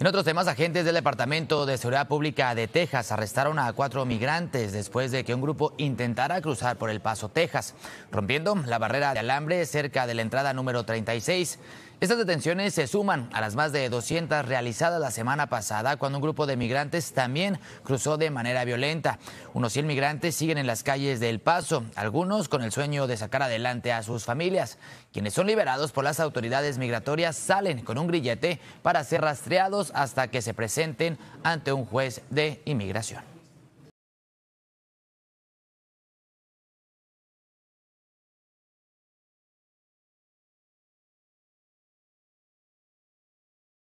En otros temas, agentes del Departamento de Seguridad Pública de Texas arrestaron a cuatro migrantes después de que un grupo intentara cruzar por El Paso, Texas, rompiendo la barrera de alambre cerca de la entrada número 36. Estas detenciones se suman a las más de 200 realizadas la semana pasada cuando un grupo de migrantes también cruzó de manera violenta. Unos 100 migrantes siguen en las calles de El Paso, algunos con el sueño de sacar adelante a sus familias. Quienes son liberados por las autoridades migratorias salen con un grillete para ser rastreados hasta que se presenten ante un juez de inmigración.